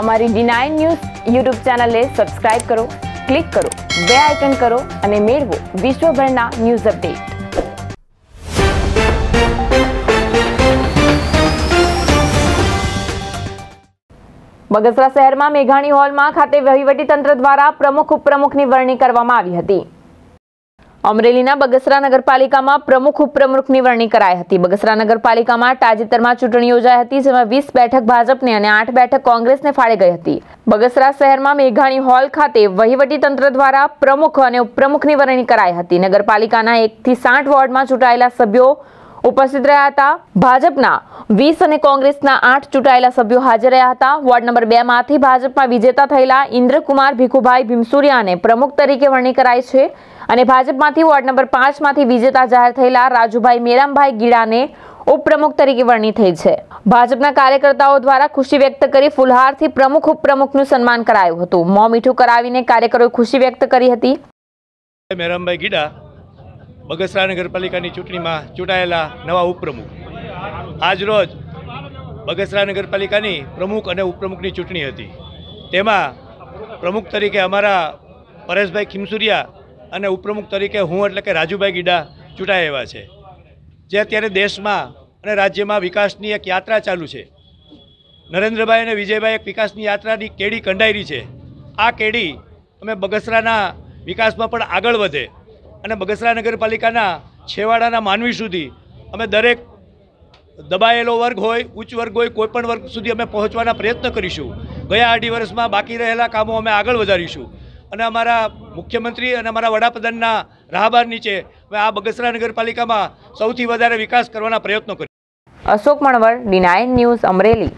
અમારી ડિનાઇન news YouTube ચેનલને સબસ્ક્રાઇબ કરો ક્લિક કરો બે આઇકન કરો અને મેળવો વિશ્વભરના ન્યૂઝ અપડેટ બગસરા શહેરમાં મેઘાણી હોલમાં ખાતે વહીવટી તંત્ર દ્વારા પ્રમુખ ઉપપ્રમુખની વરણી કરવામાં આવી હતી અમરેલીના બગસરા નગરપાલિકામાં પ્રમુખ ઉપપ્રમુખની વરણી કરાઈ હતી બગસરા નગરપાલિકામાં તાજેતરમાં ચૂંટણી યોજાઈ હતી જેમાં વીસ બેઠક ભાજપને અને આઠ બેઠક કોંગ્રેસને ફાળે ગઈ હતી બગસરા શહેરમાં મેઘાણી હોલ ખાતે વહીવટી તંત્ર દ્વારા પ્રમુખ અને ઉપપ્રમુખની વરણી કરાઈ હતી નગરપાલિકાના એકથી સાઠ વોર્ડમાં ચૂંટાયેલા સભ્યો ઉપસ્થિત રહ્યા હતા ભાજપના વીસ અને કોંગ્રેસના આઠ ચૂંટાયેલા સભ્યો હાજર રહ્યા હતા વોર્ડ નંબર બે માંથી ભાજપમાં વિજેતા થયેલા ઇન્દ્રકુમાર ભીખુભાઈ ભીમસુરિયાને પ્રમુખ તરીકે વરણી કરાય છે અને ભાજપમાંથી વોર્ડ નંબર પાંચમાંથી વિજેતા જાહેર થયેલા રાજુભાઈ મેરામભાઈ ગીડાને ઉપપ્રમુખ તરીકે વરણી થઈ છે ભાજપના કાર્યકર્તાઓ દ્વારા ખુશી વ્યક્ત કરી ફુલહારથી પ્રમુખ ઉપપ્રમુખનું સન્માન કરાયું હતું મોં મીઠું કરાવીને કાર્યકરોએ ખુશી વ્યક્ત કરી હતી મેરામભાઈ ગીડા બગસરા નગરપાલિકાની ચૂંટણીમાં ચૂંટાયેલા નવા ઉપપ્રમુખ આજરોજ બગસરા નગરપાલિકાની પ્રમુખ અને ઉપપ્રમુખની ચૂંટણી હતી તેમાં પ્રમુખ તરીકે અમારા પરેશભાઈ ખીમસુરિયા અને ઉપપ્રમુખ તરીકે હું એટલે કે રાજુભાઈ ગીડા ચૂંટાયા એવા છે જે અત્યારે દેશમાં અને રાજ્યમાં વિકાસની એક યાત્રા ચાલુ છે નરેન્દ્રભાઈ અને વિજયભાઈ એક વિકાસની યાત્રાની કેડી કંડાયેલી છે આ કેડી અમે બગસરાના વિકાસમાં પણ આગળ વધે અને બગસરા નગરપાલિકાના છેવાડાના માનવી સુધી અમે દરેક દબાયેલો વર્ગ હોય ઉચ્ચ વર્ગ હોય કોઈપણ વર્ગ સુધી અમે પહોંચવાના પ્રયત્ન કરીશું ગયા અઢી વર્ષમાં બાકી રહેલા કામો અમે આગળ વધારીશું અને અમારા મુખ્યમંત્રી અને અમારા વડાપ્રધાનના રાહબાર નીચે અમે આ બગસરા નગરપાલિકામાં સૌથી વધારે વિકાસ કરવાના પ્રયત્નો કરી અશોક મણવર ડી ન્યૂઝ અમરેલી